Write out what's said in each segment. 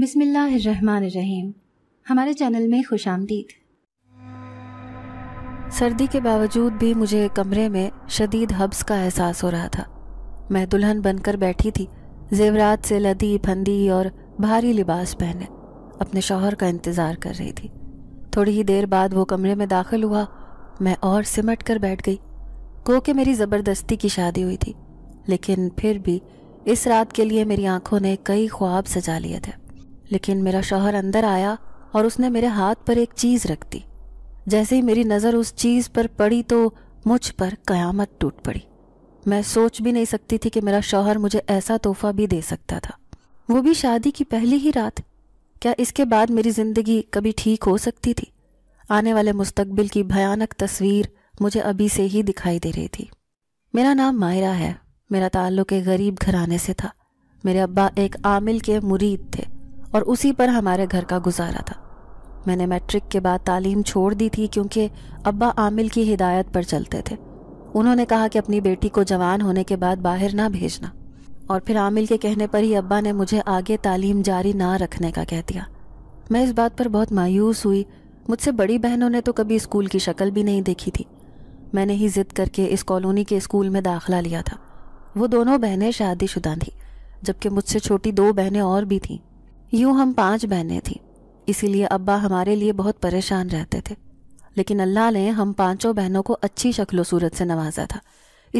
बिसमीम हमारे चैनल में खुश आमदीद सर्दी के बावजूद भी मुझे कमरे में शदीद हब्स का एहसास हो रहा था मैं दुल्हन बनकर बैठी थी जेवरात से लदी फंदी और भारी लिबास पहने अपने शौहर का इंतज़ार कर रही थी थोड़ी ही देर बाद वो कमरे में दाखिल हुआ मैं और सिमट कर बैठ गई गो के मेरी ज़बरदस्ती की शादी हुई थी लेकिन फिर भी इस रात के लिए मेरी आंखों ने कई ख्वाब सजा लिए थे लेकिन मेरा शौहर अंदर आया और उसने मेरे हाथ पर एक चीज़ रख दी जैसे ही मेरी नज़र उस चीज़ पर पड़ी तो मुझ पर कयामत टूट पड़ी मैं सोच भी नहीं सकती थी कि मेरा शौहर मुझे ऐसा तोहफा भी दे सकता था वो भी शादी की पहली ही रात क्या इसके बाद मेरी ज़िंदगी कभी ठीक हो सकती थी आने वाले मुस्तकबिल की भयानक तस्वीर मुझे अभी से ही दिखाई दे रही थी मेरा नाम मायरा है मेरा ताल्लुक एक गरीब घराने से था मेरे अब्बा एक आमिल के मुरीद थे और उसी पर हमारे घर का गुजारा था मैंने मैट्रिक के बाद तालीम छोड़ दी थी क्योंकि अब्बा आमिल की हिदायत पर चलते थे उन्होंने कहा कि अपनी बेटी को जवान होने के बाद बाहर ना भेजना और फिर आमिल के कहने पर ही अब्बा ने मुझे आगे तालीम जारी ना रखने का कह दिया मैं इस बात पर बहुत मायूस हुई मुझसे बड़ी बहनों ने तो कभी स्कूल की शक्ल भी नहीं देखी थी मैंने ही ज़िद करके इस कॉलोनी के स्कूल में दाखिला लिया था वो दोनों बहनें शादीशुदा थीं जबकि मुझसे छोटी दो बहनें और भी थीं यूं हम पांच बहनें थीं इसीलिए अब्बा हमारे लिए बहुत परेशान रहते थे लेकिन अल्लाह ने हम पांचों बहनों को अच्छी शक्लो सूरत से नवाजा था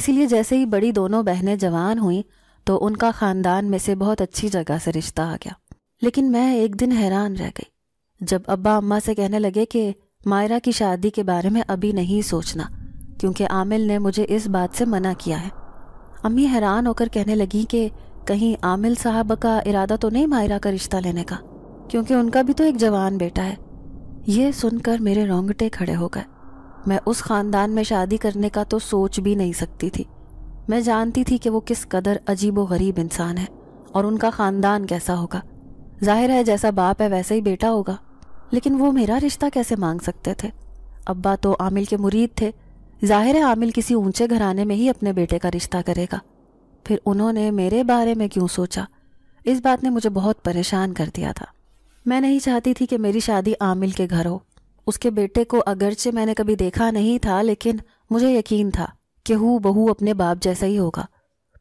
इसीलिए जैसे ही बड़ी दोनों बहनें जवान हुईं तो उनका ख़ानदान में से बहुत अच्छी जगह से रिश्ता आ गया लेकिन मैं एक दिन हैरान रह गई जब अब्बा अम्मा से कहने लगे कि मायरा की शादी के बारे में अभी नहीं सोचना क्योंकि आमिल ने मुझे इस बात से मना किया है अम्मी हैरान होकर कहने लगी कि कहीं आमिल साहब का इरादा तो नहीं मायरा का रिश्ता लेने का क्योंकि उनका भी तो एक जवान बेटा है ये सुनकर मेरे रोंगटे खड़े हो गए मैं उस ख़ानदान में शादी करने का तो सोच भी नहीं सकती थी मैं जानती थी कि वो किस कदर अजीब व गरीब इंसान है और उनका ख़ानदान कैसा होगा जाहिर है जैसा बाप है वैसा ही बेटा होगा लेकिन वो मेरा रिश्ता कैसे मांग सकते थे अब्बा तो आमिल के मुरीद थे जाहिर है आमिल किसी ऊंचे घराने में ही अपने बेटे का रिश्ता करेगा फिर उन्होंने मेरे बारे में क्यों सोचा इस बात ने मुझे बहुत परेशान कर दिया था मैं नहीं चाहती थी कि मेरी शादी आमिल के घर हो उसके बेटे को अगरचे मैंने कभी देखा नहीं था लेकिन मुझे यकीन था कि हु बहू अपने बाप जैसा ही होगा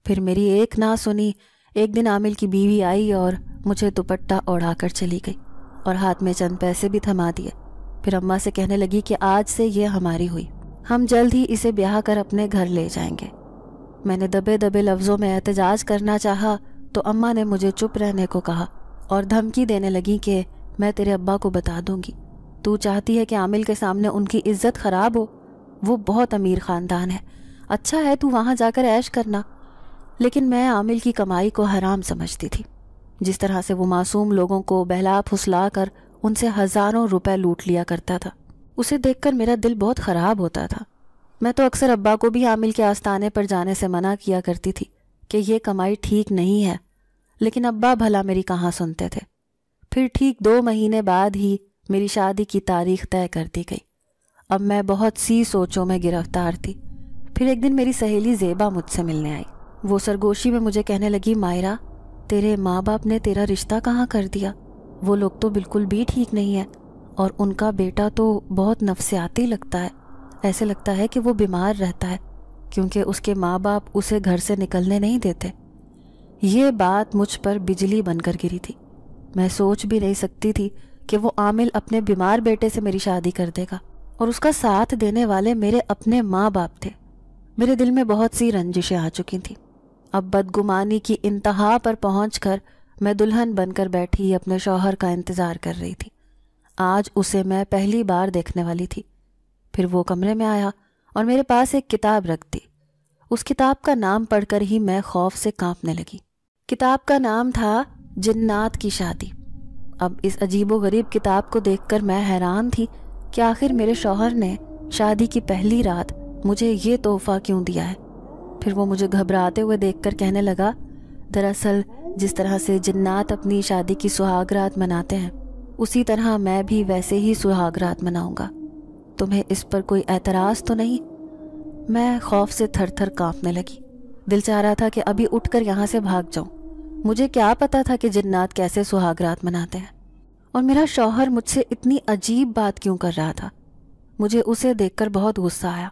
फिर मेरी एक ना सुनी एक दिन आमिल की बीवी आई और मुझे दुपट्टा ओढ़ा चली गई और हाथ में चंद पैसे भी थमा दिए फिर अम्मा से कहने लगी कि आज से ये हमारी हुई हम जल्द ही इसे ब्याह कर अपने घर ले जाएंगे मैंने दबे दबे लफ्ज़ों में एहतजाज करना चाहा तो अम्मा ने मुझे चुप रहने को कहा और धमकी देने लगी कि मैं तेरे अब्बा को बता दूंगी तू चाहती है कि आमिल के सामने उनकी इज्जत ख़राब हो वो बहुत अमीर ख़ानदान है अच्छा है तू वहाँ जाकर ऐश करना लेकिन मैं आमिल की कमाई को हराम समझती थी जिस तरह से वो मासूम लोगों को बहला फुसला कर उनसे हज़ारों रुपए लूट लिया करता था उसे देखकर मेरा दिल बहुत ख़राब होता था मैं तो अक्सर अब्बा को भी आमिल के आस्थाने पर जाने से मना किया करती थी कि यह कमाई ठीक नहीं है लेकिन अब्बा भला मेरी कहाँ सुनते थे फिर ठीक दो महीने बाद ही मेरी शादी की तारीख तय कर दी गई अब मैं बहुत सी सोचों में गिरफ्तार थी फिर एक दिन मेरी सहेली जेबा मुझसे मिलने आई वो सरगोशी में मुझे कहने लगी मायरा तेरे माँ बाप ने तेरा रिश्ता कहाँ कर दिया वो लोग तो बिल्कुल भी ठीक नहीं है और उनका बेटा तो बहुत नफसियाती लगता है ऐसे लगता है कि वो बीमार रहता है क्योंकि उसके माँ बाप उसे घर से निकलने नहीं देते ये बात मुझ पर बिजली बनकर गिरी थी मैं सोच भी नहीं सकती थी कि वो आमिल अपने बीमार बेटे से मेरी शादी कर देगा और उसका साथ देने वाले मेरे अपने माँ बाप थे मेरे दिल में बहुत सी रंजिशें आ चुकी थीं अब बदगुमानी की इंतहा पर पहुँच मैं दुल्हन बनकर बैठी अपने शौहर का इंतज़ार कर रही थी आज उसे मैं पहली बार देखने वाली थी फिर वो कमरे में आया और मेरे पास एक किताब रख दी उस किताब का नाम पढ़कर ही मैं खौफ से कांपने लगी किताब का नाम था जिन्नात की शादी अब इस अजीबो गरीब किताब को देखकर मैं हैरान थी कि आखिर मेरे शौहर ने शादी की पहली रात मुझे ये तोहफा क्यों दिया है फिर वो मुझे घबराते हुए देखकर कहने लगा दरअसल जिस तरह से जिन्नात अपनी शादी की सुहाग रात मनाते हैं उसी तरह मैं भी वैसे ही सुहाग रात मनाऊंगा तुम्हें इस पर कोई एतराज़ तो नहीं मैं खौफ से थर थर काँपने लगी दिल चाह रहा था कि अभी उठकर यहाँ से भाग जाऊँ मुझे क्या पता था कि जिन्नात कैसे सुहागरात मनाते हैं और मेरा शौहर मुझसे इतनी अजीब बात क्यों कर रहा था मुझे उसे देखकर बहुत गुस्सा आया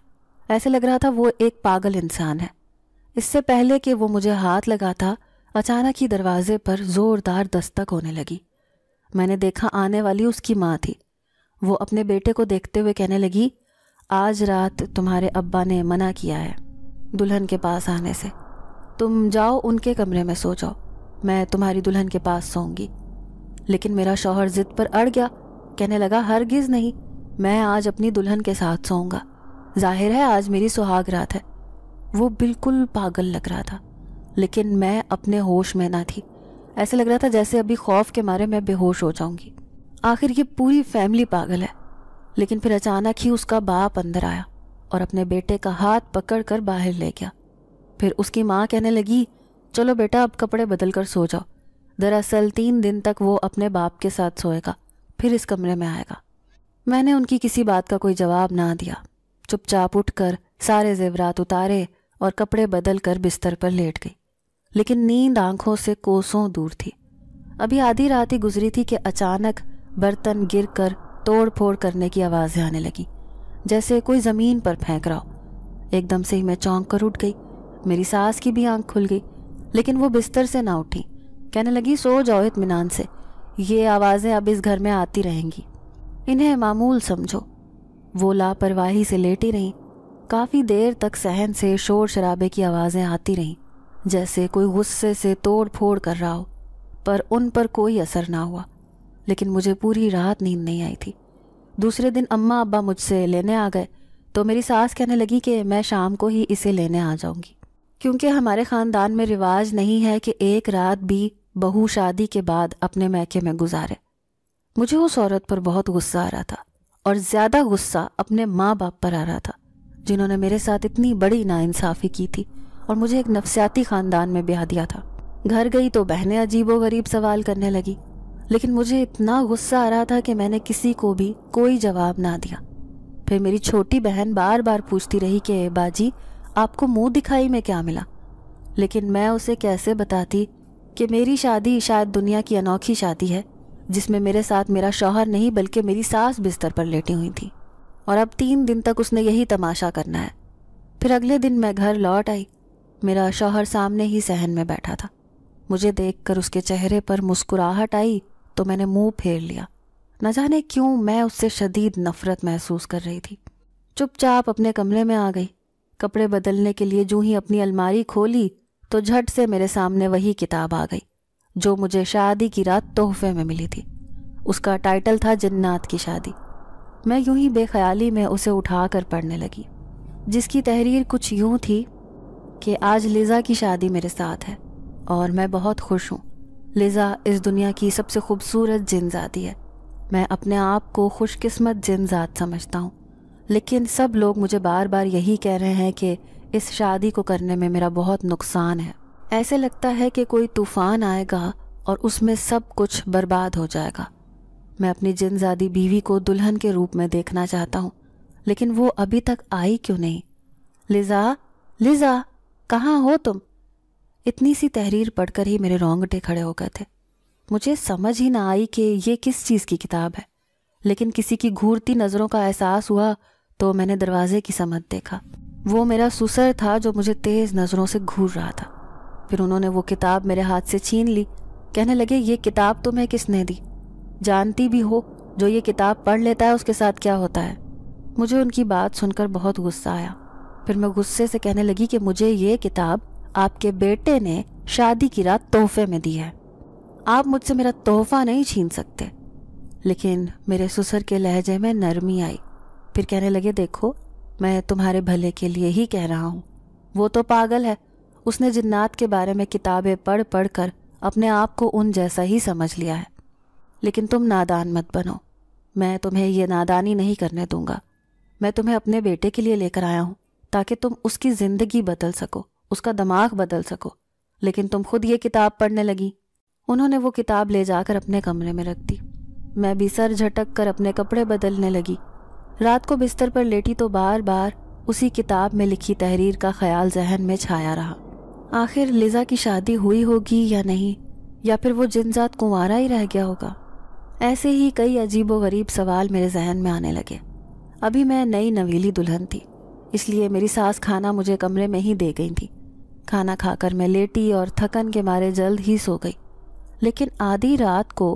ऐसे लग रहा था वो एक पागल इंसान है इससे पहले कि वो मुझे हाथ लगा था अचानक ही दरवाजे पर जोरदार दस्तक होने लगी मैंने देखा आने वाली उसकी माँ थी वो अपने बेटे को देखते हुए कहने लगी आज रात तुम्हारे अब्बा ने मना किया है दुल्हन के पास आने से तुम जाओ उनके कमरे में सो जाओ मैं तुम्हारी दुल्हन के पास सोऊंगी लेकिन मेरा शौहर जिद पर अड़ गया कहने लगा हरगिज़ नहीं मैं आज अपनी दुल्हन के साथ सोऊंगा जाहिर है आज मेरी सुहाग रात है वो बिल्कुल पागल लग रहा था लेकिन मैं अपने होश में ना थी ऐसे लग रहा था जैसे अभी खौफ के मारे मैं बेहोश हो जाऊंगी आखिर ये पूरी फैमिली पागल है लेकिन फिर अचानक ही उसका बाप अंदर आया और अपने बेटे का हाथ पकड़ कर बाहर ले गया फिर उसकी माँ कहने लगी चलो बेटा अब कपड़े बदल कर सो जाओ दरअसल तीन दिन तक वो अपने बाप के साथ सोएगा फिर इस कमरे में आएगा मैंने उनकी किसी बात का कोई जवाब ना दिया चुपचाप उठकर सारे जेवरात उतारे और कपड़े बदल कर बिस्तर पर लेट गई लेकिन नींद आंखों से कोसों दूर थी अभी आधी रात ही गुजरी थी कि अचानक बर्तन गिरकर तोड़ फोड़ करने की आवाज़ें आने लगी जैसे कोई ज़मीन पर फेंक रहा हो एकदम से ही मैं चौंक कर उठ गई मेरी सास की भी आंख खुल गई लेकिन वो बिस्तर से ना उठी कहने लगी सो जाओ इतमान से ये आवाज़ें अब इस घर में आती रहेंगी इन्हें मामूल समझो वो लापरवाही से लेटी रहीं काफ़ी देर तक सहन से शोर शराबे की आवाज़ें आती रहीं जैसे कोई गुस्से से तोड़ फोड़ कर रहा हो पर उन पर कोई असर ना हुआ लेकिन मुझे पूरी रात नींद नहीं आई थी दूसरे दिन अम्मा अब्बा मुझसे लेने आ गए तो मेरी सास कहने लगी कि मैं शाम को ही इसे लेने आ जाऊंगी क्योंकि हमारे ख़ानदान में रिवाज नहीं है कि एक रात भी बहू शादी के बाद अपने मैके में गुजारे मुझे उस औरत पर बहुत गुस्सा आ रहा था और ज़्यादा गुस्सा अपने माँ बाप पर आ रहा था जिन्होंने मेरे साथ इतनी बड़ी नाइंसाफ़ी की थी और मुझे एक नफसियाती ख़ानदान में ब्याह दिया था घर गई तो बहनें अजीब सवाल करने लगी लेकिन मुझे इतना गुस्सा आ रहा था कि मैंने किसी को भी कोई जवाब ना दिया फिर मेरी छोटी बहन बार बार पूछती रही कि बाजी आपको मुंह दिखाई में क्या मिला लेकिन मैं उसे कैसे बताती कि मेरी शादी शायद दुनिया की अनोखी शादी है जिसमें मेरे साथ मेरा शौहर नहीं बल्कि मेरी सास बिस्तर पर लेटी हुई थी और अब तीन दिन तक उसने यही तमाशा करना है फिर अगले दिन मैं घर लौट आई मेरा शौहर सामने ही सहन में बैठा था मुझे देखकर उसके चेहरे पर मुस्कुराहट आई तो मैंने मुंह फेर लिया न जाने क्यों मैं उससे शदीद नफरत महसूस कर रही थी चुपचाप अपने कमरे में आ गई कपड़े बदलने के लिए जूं ही अपनी अलमारी खोली तो झट से मेरे सामने वही किताब आ गई जो मुझे शादी की रात तोहफे में मिली थी उसका टाइटल था जन्नात की शादी मैं यूं ही बेख्याली में उसे उठा कर पढ़ने लगी जिसकी तहरीर कुछ यूं थी कि आज लिज़ा की शादी मेरे साथ है और मैं बहुत खुश हूँ लिज़ा इस दुनिया की सबसे खूबसूरत जिनजाती है मैं अपने आप को खुशकिस्मत जिनजात समझता हूँ लेकिन सब लोग मुझे बार बार यही कह रहे हैं कि इस शादी को करने में मेरा बहुत नुकसान है ऐसे लगता है कि कोई तूफ़ान आएगा और उसमें सब कुछ बर्बाद हो जाएगा मैं अपनी जिनजादी बीवी को दुल्हन के रूप में देखना चाहता हूँ लेकिन वो अभी तक आई क्यों नहीं लिज़ा लिज़ा कहाँ हो तुम इतनी सी तहरीर पढ़कर ही मेरे रोंगटे खड़े हो गए थे मुझे समझ ही ना आई कि ये किस चीज़ की किताब है लेकिन किसी की घूरती नज़रों का एहसास हुआ तो मैंने दरवाजे की समत देखा वो मेरा सुसर था जो मुझे तेज़ नज़रों से घूर रहा था फिर उन्होंने वो किताब मेरे हाथ से छीन ली कहने लगे ये किताब तो मैं किसने दी जानती भी हो जो ये किताब पढ़ लेता है उसके साथ क्या होता है मुझे उनकी बात सुनकर बहुत गुस्सा आया फिर मैं गुस्से से कहने लगी कि मुझे ये किताब आपके बेटे ने शादी की रात तोहफे में दी है आप मुझसे मेरा तोहफा नहीं छीन सकते लेकिन मेरे ससुर के लहजे में नरमी आई फिर कहने लगे देखो मैं तुम्हारे भले के लिए ही कह रहा हूँ वो तो पागल है उसने जिन्नात के बारे में किताबें पढ़ पढ़ कर अपने आप को उन जैसा ही समझ लिया है लेकिन तुम नादान मत बनो मैं तुम्हें ये नादानी नहीं करने दूंगा मैं तुम्हें अपने बेटे के लिए लेकर आया हूँ ताकि तुम उसकी ज़िंदगी बदल सको उसका दिमाग बदल सको लेकिन तुम खुद ये किताब पढ़ने लगी उन्होंने वो किताब ले जाकर अपने कमरे में रख दी मैं भी सर झटक कर अपने कपड़े बदलने लगी रात को बिस्तर पर लेटी तो बार बार उसी किताब में लिखी तहरीर का ख्याल जहन में छाया रहा आखिर लिजा की शादी हुई होगी या नहीं या फिर वो जिनजात कुंवारा ही रह गया होगा ऐसे ही कई अजीब वरीब गरीब सवाल मेरे जहन में आने लगे अभी मैं नई नवीली दुल्हन थी इसलिए मेरी सास खाना मुझे कमरे में ही दे गई थी खाना खाकर मैं लेटी और थकन के मारे जल्द ही सो गई लेकिन आधी रात को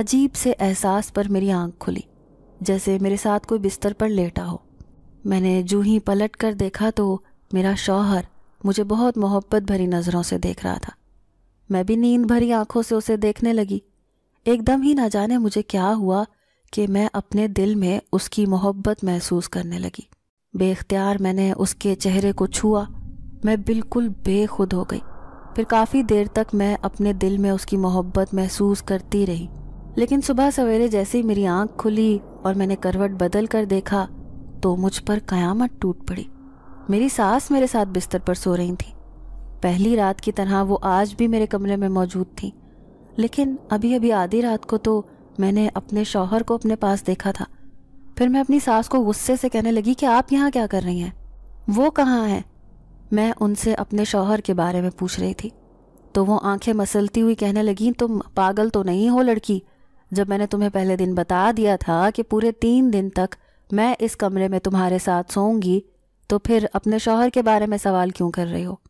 अजीब से एहसास पर मेरी आंख खुली जैसे मेरे साथ कोई बिस्तर पर लेटा हो मैंने जू ही पलट कर देखा तो मेरा शौहर मुझे बहुत मोहब्बत भरी नज़रों से देख रहा था मैं भी नींद भरी आंखों से उसे देखने लगी एकदम ही ना जाने मुझे क्या हुआ कि मैं अपने दिल में उसकी मोहब्बत महसूस करने लगी बेख्तियार मैंने उसके चेहरे को छुआ मैं बिल्कुल बेखुद हो गई फिर काफ़ी देर तक मैं अपने दिल में उसकी मोहब्बत महसूस करती रही लेकिन सुबह सवेरे जैसे ही मेरी आंख खुली और मैंने करवट बदल कर देखा तो मुझ पर कयामत टूट पड़ी मेरी सास मेरे साथ बिस्तर पर सो रही थी पहली रात की तरह वो आज भी मेरे कमरे में मौजूद थी लेकिन अभी अभी आधी रात को तो मैंने अपने शौहर को अपने पास देखा था फिर मैं अपनी सास को गुस्से से कहने लगी कि आप यहाँ क्या कर रही हैं वो कहाँ हैं मैं उनसे अपने शौहर के बारे में पूछ रही थी तो वो आंखें मसलती हुई कहने लगी तुम पागल तो नहीं हो लड़की जब मैंने तुम्हें पहले दिन बता दिया था कि पूरे तीन दिन तक मैं इस कमरे में तुम्हारे साथ सोऊंगी तो फिर अपने शौहर के बारे में सवाल क्यों कर रही हो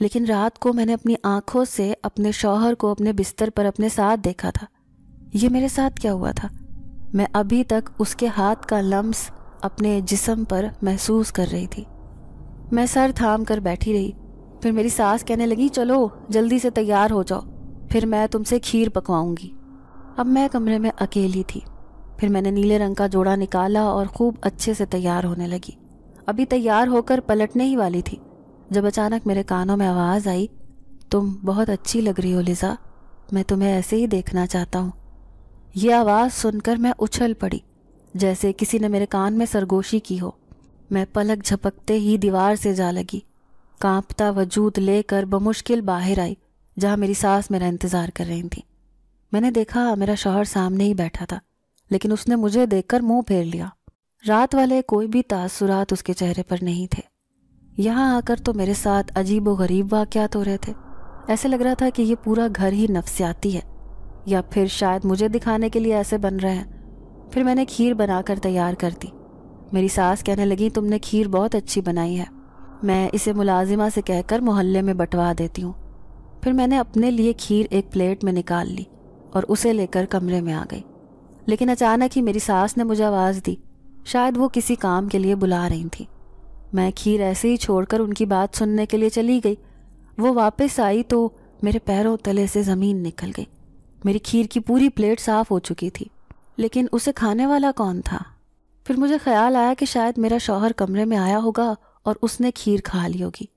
लेकिन रात को मैंने अपनी आंखों से अपने शौहर को अपने बिस्तर पर अपने साथ देखा था ये मेरे साथ क्या हुआ था मैं अभी तक उसके हाथ का लम्स अपने जिसम पर महसूस कर रही थी मैं सर थाम कर बैठी रही फिर मेरी सास कहने लगी चलो जल्दी से तैयार हो जाओ फिर मैं तुमसे खीर पकवाऊंगी अब मैं कमरे में अकेली थी फिर मैंने नीले रंग का जोड़ा निकाला और खूब अच्छे से तैयार होने लगी अभी तैयार होकर पलटने ही वाली थी जब अचानक मेरे कानों में आवाज़ आई तुम बहुत अच्छी लग रही हो लिज़ा मैं तुम्हें ऐसे ही देखना चाहता हूँ यह आवाज़ सुनकर मैं उछल पड़ी जैसे किसी ने मेरे कान में सरगोशी की हो मैं पलक झपकते ही दीवार से जा लगी कांपता वजूद लेकर बमुश्किल बाहर आई जहाँ मेरी सास मेरा इंतज़ार कर रही थी मैंने देखा मेरा शोहर सामने ही बैठा था लेकिन उसने मुझे देखकर मुंह फेर लिया रात वाले कोई भी तासुरात उसके चेहरे पर नहीं थे यहाँ आकर तो मेरे साथ अजीब व गरीब वाक्यात हो रहे थे ऐसे लग रहा था कि ये पूरा घर ही नफसियाती है या फिर शायद मुझे दिखाने के लिए ऐसे बन रहे हैं फिर मैंने खीर बनाकर तैयार कर दी मेरी सास कहने लगी तुमने खीर बहुत अच्छी बनाई है मैं इसे मुलाजिमा से कहकर मोहल्ले में बंटवा देती हूँ फिर मैंने अपने लिए खीर एक प्लेट में निकाल ली और उसे लेकर कमरे में आ गई लेकिन अचानक ही मेरी सास ने मुझे आवाज़ दी शायद वो किसी काम के लिए बुला रही थी मैं खीर ऐसे ही छोड़कर उनकी बात सुनने के लिए चली गई वो वापस आई तो मेरे पैरों तले से ज़मीन निकल गई मेरी खीर की पूरी प्लेट साफ हो चुकी थी लेकिन उसे खाने वाला कौन था फिर मुझे ख्याल आया कि शायद मेरा शौहर कमरे में आया होगा और उसने खीर खा ली होगी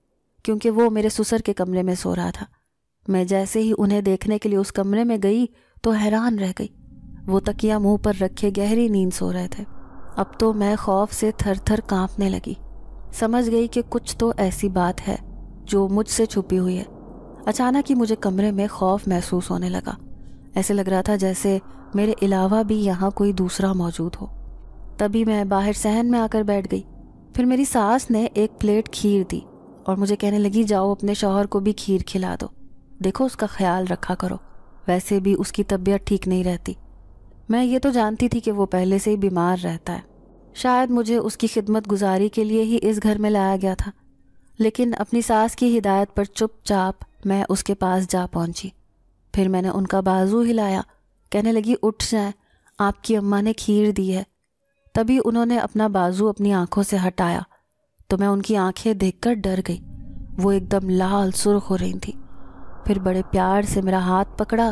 क्योंकि वो मेरे ससुर के कमरे में सो रहा था मैं जैसे ही उन्हें देखने के लिए उस कमरे में गई तो हैरान रह गई वो तकिया मुंह पर रखे गहरी नींद सो रहे थे अब तो मैं खौफ से थर थर काँपने लगी समझ गई कि कुछ तो ऐसी बात है जो मुझसे छुपी हुई है अचानक ही मुझे कमरे में खौफ महसूस होने लगा ऐसे लग रहा था जैसे मेरे अलावा भी यहाँ कोई दूसरा मौजूद हो तभी मैं बाहर सहन में आकर बैठ गई फिर मेरी सास ने एक प्लेट खीर दी और मुझे कहने लगी जाओ अपने शौहर को भी खीर खिला दो देखो उसका ख्याल रखा करो वैसे भी उसकी तबीयत ठीक नहीं रहती मैं ये तो जानती थी कि वो पहले से ही बीमार रहता है शायद मुझे उसकी खिदमत गुजारी के लिए ही इस घर में लाया गया था लेकिन अपनी सास की हिदायत पर चुपचाप मैं उसके पास जा पहुंची फिर मैंने उनका बाजू हिलाया कहने लगी उठ जाए आपकी अम्मा ने खीर दी है तभी उन्होंने अपना बाजू अपनी आंखों से हटाया तो मैं उनकी आंखें देखकर डर गई वो एकदम लाल सुर्ख हो रही थी फिर बड़े प्यार से मेरा हाथ पकड़ा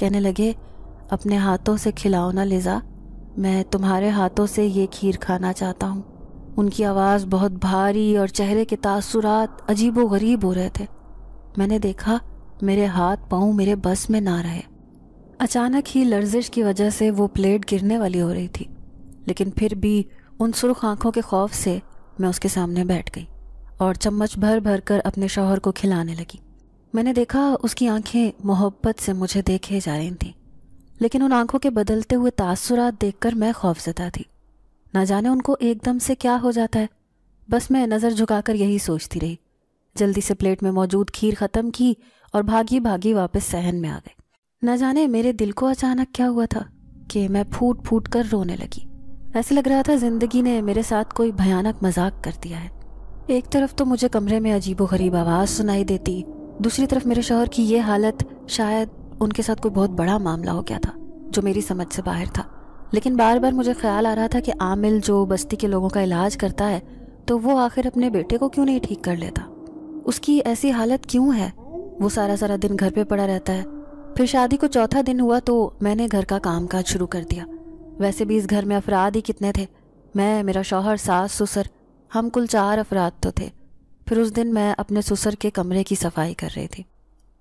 कहने लगे अपने हाथों से खिलाओ ले जा मैं तुम्हारे हाथों से ये खीर खाना चाहता हूँ उनकी आवाज़ बहुत भारी और चेहरे के तासुरात अजीब व गरीब हो रहे थे मैंने देखा मेरे हाथ पाँव मेरे बस में ना रहे अचानक ही लर्जिश की वजह से वो प्लेट गिरने वाली हो रही थी लेकिन फिर भी उन सुरख आँखों के खौफ से मैं उसके सामने बैठ गई और चम्मच भर भर कर अपने शौहर को खिलाने लगी मैंने देखा उसकी आंखें मोहब्बत से मुझे देखे जा रही थीं लेकिन उन आंखों के बदलते हुए तासुरात देखकर मैं खौफजदा थी ना जाने उनको एकदम से क्या हो जाता है बस मैं नज़र झुकाकर यही सोचती रही जल्दी से प्लेट में मौजूद खीर ख़त्म की और भागी भागी वापस सहन में आ गई न जाने मेरे दिल को अचानक क्या हुआ था कि मैं फूट फूट कर रोने लगी ऐसे लग रहा था जिंदगी ने मेरे साथ कोई भयानक मजाक कर दिया है एक तरफ तो मुझे कमरे में अजीबो गरीब आवाज़ सुनाई देती दूसरी तरफ मेरे शोहर की ये हालत शायद उनके साथ कोई बहुत बड़ा मामला हो गया था जो मेरी समझ से बाहर था लेकिन बार बार मुझे ख्याल आ रहा था कि आमिल जो बस्ती के लोगों का इलाज करता है तो वो आखिर अपने बेटे को क्यों नहीं ठीक कर लेता उसकी ऐसी हालत क्यों है वो सारा सारा दिन घर पे पड़ा रहता है फिर शादी को चौथा दिन हुआ तो मैंने घर का काज शुरू कर दिया वैसे भी इस घर में अफराद ही कितने थे मैं मेरा शौहर सास ससुर हम कुल चार अफराद तो थे फिर उस दिन मैं अपने ससुर के कमरे की सफाई कर रही थी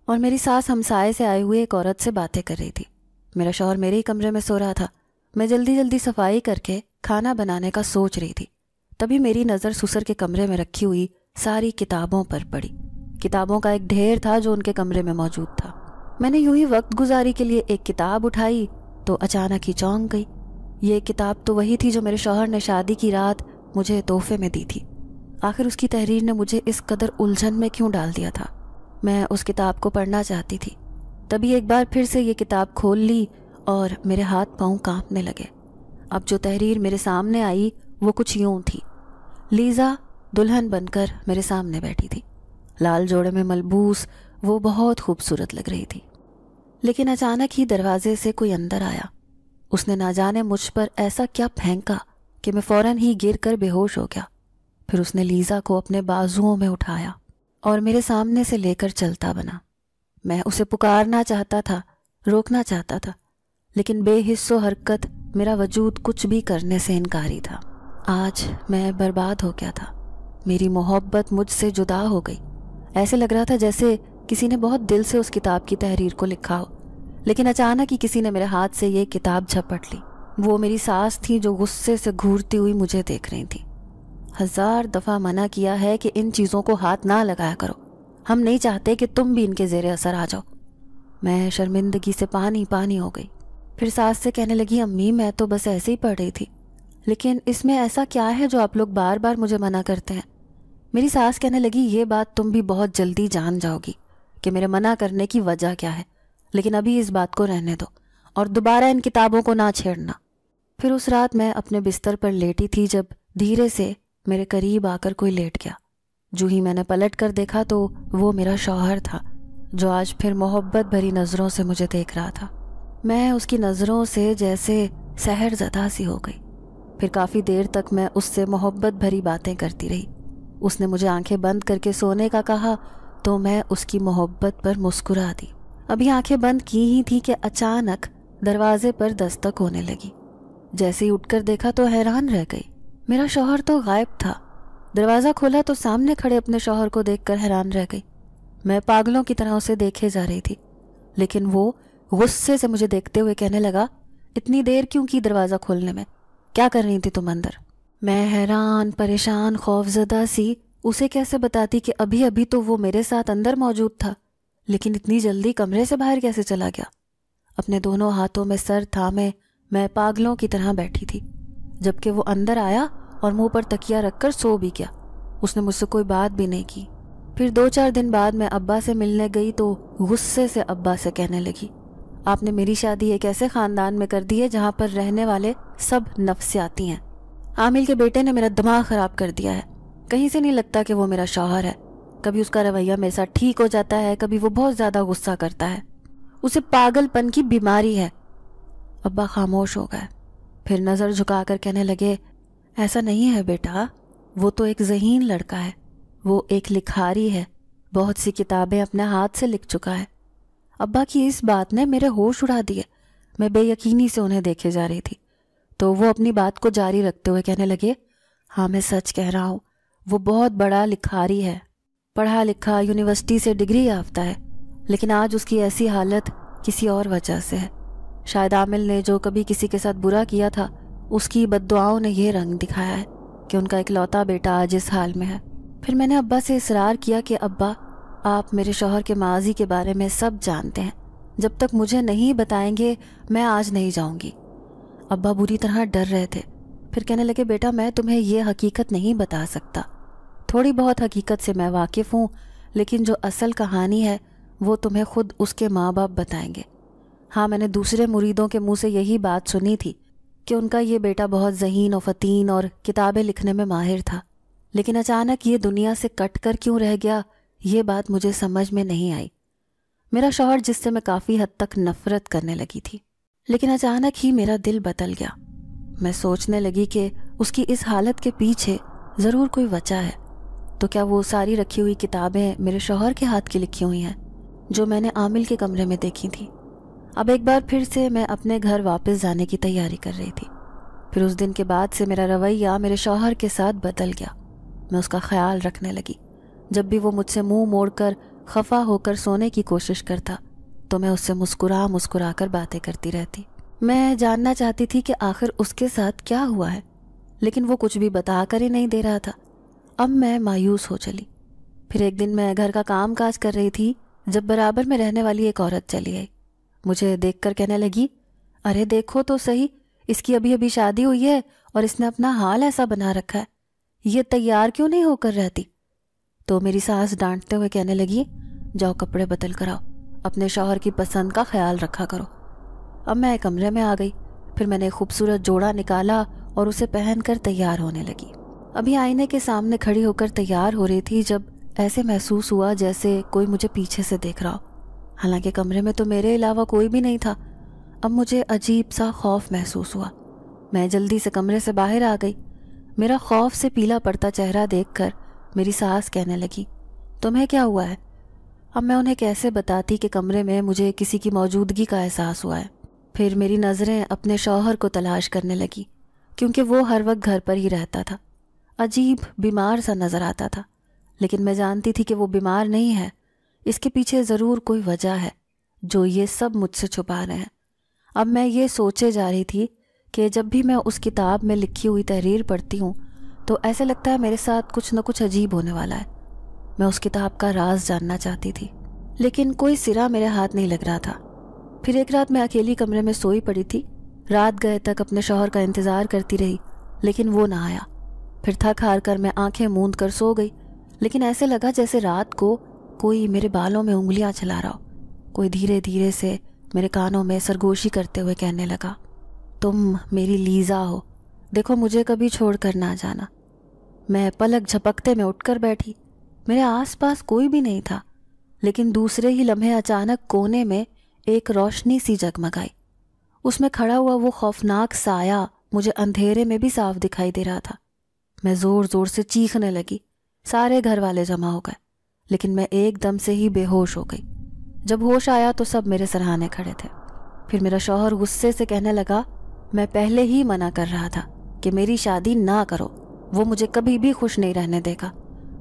और मेरी सास हमसाए से आए हुए एक औरत से बातें कर रही थी मेरा शौहर मेरे ही कमरे में सो रहा था मैं जल्दी जल्दी सफाई करके खाना बनाने का सोच रही थी तभी मेरी नज़र ससुर के कमरे में रखी हुई सारी किताबों पर पड़ी किताबों का एक ढेर था जो उनके कमरे में मौजूद था मैंने यूं ही वक्त गुजारी के लिए एक किताब उठाई तो अचानक ही चौंक गई ये किताब तो वही थी जो मेरे शौहर ने शादी की रात मुझे तोहफे में दी थी आखिर उसकी तहरीर ने मुझे इस कदर उलझन में क्यों डाल दिया था मैं उस किताब को पढ़ना चाहती थी तभी एक बार फिर से ये किताब खोल ली और मेरे हाथ पाँव कांपने लगे अब जो तहरीर मेरे सामने आई वो कुछ यूं थी लीज़ा दुल्हन बनकर मेरे सामने बैठी थी लाल जोड़े में मलबूस वो बहुत खूबसूरत लग रही थी लेकिन अचानक ही दरवाजे से कोई अंदर आया उसने ना जाने मुझ पर ऐसा क्या फेंका कि मैं फ़ौरन ही गिर कर बेहोश हो गया फिर उसने लीज़ा को अपने बाजुओं में उठाया और मेरे सामने से लेकर चलता बना मैं उसे पुकारना चाहता था रोकना चाहता था लेकिन बेहिस्सो हरकत मेरा वजूद कुछ भी करने से इनकारी था आज मैं बर्बाद हो गया था मेरी मोहब्बत मुझसे जुदा हो गई ऐसे लग रहा था जैसे किसी ने बहुत दिल से उस किताब की तहरीर को लिखा हो लेकिन अचानक ही किसी ने मेरे हाथ से ये किताब झपट ली वो मेरी सास थी जो गुस्से से घूरती हुई मुझे देख रही थी हजार दफ़ा मना किया है कि इन चीज़ों को हाथ ना लगाया करो हम नहीं चाहते कि तुम भी इनके जेरे असर आ जाओ मैं शर्मिंदगी से पानी पानी हो गई फिर सास से कहने लगी अम्मी मैं तो बस ऐसे ही पढ़ रही थी लेकिन इसमें ऐसा क्या है जो आप लोग बार बार मुझे मना करते हैं मेरी सास कहने लगी ये बात तुम भी बहुत जल्दी जान जाओगी कि मेरे मना करने की वजह क्या है लेकिन अभी इस बात को रहने दो और दोबारा इन किताबों को ना छेड़ना फिर उस रात मैं अपने बिस्तर पर लेटी थी जब धीरे से मेरे करीब आकर कोई लेट गया जो ही मैंने पलट कर देखा तो वो मेरा शौहर था जो आज फिर मोहब्बत भरी नज़रों से मुझे देख रहा था मैं उसकी नज़रों से जैसे सहर जदा सी हो गई फिर काफ़ी देर तक मैं उससे मोहब्बत भरी बातें करती रही उसने मुझे आंखें बंद करके सोने का कहा तो मैं उसकी मोहब्बत पर मुस्कुरा दी अभी आंखें बंद की ही थी कि अचानक दरवाजे पर दस्तक होने लगी जैसे ही उठकर देखा तो हैरान रह गई मेरा शोहर तो गायब था दरवाज़ा खोला तो सामने खड़े अपने शोहर को देखकर हैरान रह गई मैं पागलों की तरह उसे देखे जा रही थी लेकिन वो गुस्से से मुझे देखते हुए कहने लगा इतनी देर क्यों की दरवाज़ा खोलने में क्या कर रही थी तुम अंदर मैं हैरान परेशान खौफजदा सी उसे कैसे बताती कि अभी अभी तो वो मेरे साथ अंदर मौजूद था लेकिन इतनी जल्दी कमरे से बाहर कैसे चला गया अपने दोनों हाथों में सर थामे मैं पागलों की तरह बैठी थी जबकि वो अंदर आया और मुंह पर तकिया रखकर सो भी गया उसने मुझसे कोई बात भी नहीं की फिर दो चार दिन बाद मैं अब्बा से मिलने गई तो गुस्से से अब्बा से कहने लगी आपने मेरी शादी एक ऐसे ख़ानदान में कर दी है जहाँ पर रहने वाले सब नफसियाती हैं आमिल के बेटे ने मेरा दिमाग ख़राब कर दिया है कहीं से नहीं लगता कि वो मेरा शौहर है कभी उसका रवैया मेरे साथ ठीक हो जाता है कभी वो बहुत ज़्यादा गुस्सा करता है उसे पागलपन की बीमारी है अब्बा खामोश हो गए फिर नज़र झुकाकर कहने लगे ऐसा नहीं है बेटा वो तो एक जहीन लड़का है वो एक लिखारी है बहुत सी किताबें अपने हाथ से लिख चुका है अब्बा की इस बात ने मेरे होश उड़ा दिए मैं बेयकीनी से उन्हें देखे जा रही थी तो वो अपनी बात को जारी रखते हुए कहने लगे हाँ मैं सच कह रहा हूँ वो बहुत बड़ा लिखारी है पढ़ा लिखा यूनिवर्सिटी से डिग्री याफ्ता है लेकिन आज उसकी ऐसी हालत किसी और वजह से है शायद आमिल ने जो कभी किसी के साथ बुरा किया था उसकी बदुआओं ने यह रंग दिखाया है कि उनका इकलौता बेटा आज इस हाल में है फिर मैंने अब्बा से इसरार किया कि अब्बा आप मेरे शोहर के माजी के बारे में सब जानते हैं जब तक मुझे नहीं बताएंगे मैं आज नहीं जाऊंगी अब्बा बुरी तरह डर रहे थे फिर कहने लगे बेटा मैं तुम्हें यह हकीकत नहीं बता सकता थोड़ी बहुत हकीकत से मैं वाकिफ़ हूँ लेकिन जो असल कहानी है वो तुम्हें खुद उसके माँ बाप बताएंगे हाँ मैंने दूसरे मुरीदों के मुंह से यही बात सुनी थी कि उनका ये बेटा बहुत जहीन और फतीन और किताबें लिखने में माहिर था लेकिन अचानक ये दुनिया से कट कर क्यों रह गया ये बात मुझे समझ में नहीं आई मेरा शौहर जिससे मैं काफ़ी हद तक नफ़रत करने लगी थी लेकिन अचानक ही मेरा दिल बदल गया मैं सोचने लगी कि उसकी इस हालत के पीछे ज़रूर कोई वजह है तो क्या वो सारी रखी हुई किताबें मेरे शोहर के हाथ की लिखी हुई हैं जो मैंने आमिल के कमरे में देखी थी अब एक बार फिर से मैं अपने घर वापस जाने की तैयारी कर रही थी फिर उस दिन के बाद से मेरा रवैया मेरे शौहर के साथ बदल गया मैं उसका ख्याल रखने लगी जब भी वो मुझसे मुंह मोड़कर खफा होकर सोने की कोशिश करता तो मैं उससे मुस्कुरा मुस्कुरा कर बातें करती रहती मैं जानना चाहती थी कि आखिर उसके साथ क्या हुआ है लेकिन वो कुछ भी बता कर ही नहीं दे रहा था अब मैं मायूस हो चली फिर एक दिन मैं घर का काम काज कर रही थी जब बराबर में रहने वाली एक औरत चली आई मुझे देखकर कहने लगी अरे देखो तो सही इसकी अभी अभी शादी हुई है और इसने अपना हाल ऐसा बना रखा है ये तैयार क्यों नहीं होकर रहती तो मेरी सास डांटते हुए कहने लगी जाओ कपड़े बदल कर आओ अपने शौहर की पसंद का ख्याल रखा करो अब मैं कमरे में आ गई फिर मैंने खूबसूरत जोड़ा निकाला और उसे पहनकर तैयार होने लगी अभी आईने के सामने खड़ी होकर तैयार हो रही थी जब ऐसे महसूस हुआ जैसे कोई मुझे पीछे से देख रहा हो हालांकि कमरे में तो मेरे अलावा कोई भी नहीं था अब मुझे अजीब सा खौफ महसूस हुआ मैं जल्दी से कमरे से बाहर आ गई मेरा खौफ से पीला पड़ता चेहरा देखकर मेरी सास कहने लगी तुम्हें क्या हुआ है अब मैं उन्हें कैसे बताती कि कमरे में मुझे किसी की मौजूदगी का एहसास हुआ है फिर मेरी नज़रें अपने शौहर को तलाश करने लगी क्योंकि वो हर वक्त घर पर ही रहता था अजीब बीमार सा नज़र आता था लेकिन मैं जानती थी कि वो बीमार नहीं है इसके पीछे ज़रूर कोई वजह है जो ये सब मुझसे छुपा रहे हैं अब मैं ये सोचे जा रही थी कि जब भी मैं उस किताब में लिखी हुई तहरीर पढ़ती हूँ तो ऐसे लगता है मेरे साथ कुछ ना कुछ अजीब होने वाला है मैं उस किताब का राज जानना चाहती थी लेकिन कोई सिरा मेरे हाथ नहीं लग रहा था फिर एक रात मैं अकेली कमरे में सोई पड़ी थी रात गए तक अपने शोहर का इंतज़ार करती रही लेकिन वो ना आया फिर थक हार कर मैं आंखें मूंद कर सो गई लेकिन ऐसे लगा जैसे रात को कोई मेरे बालों में उंगलियां चला रहा हो कोई धीरे धीरे से मेरे कानों में सरगोशी करते हुए कहने लगा तुम मेरी लीजा हो देखो मुझे कभी छोड़ कर ना जाना मैं पलक झपकते में उठकर बैठी मेरे आसपास कोई भी नहीं था लेकिन दूसरे ही लम्हे अचानक कोने में एक रोशनी सी जगमगाई उसमें खड़ा हुआ वो खौफनाक साया मुझे अंधेरे में भी साफ दिखाई दे रहा था मैं ज़ोर ज़ोर से चीखने लगी सारे घर वाले जमा हो गए लेकिन मैं एकदम से ही बेहोश हो गई जब होश आया तो सब मेरे सरहाने खड़े थे फिर मेरा शौहर गुस्से से कहने लगा मैं पहले ही मना कर रहा था कि मेरी शादी ना करो वो मुझे कभी भी खुश नहीं रहने देगा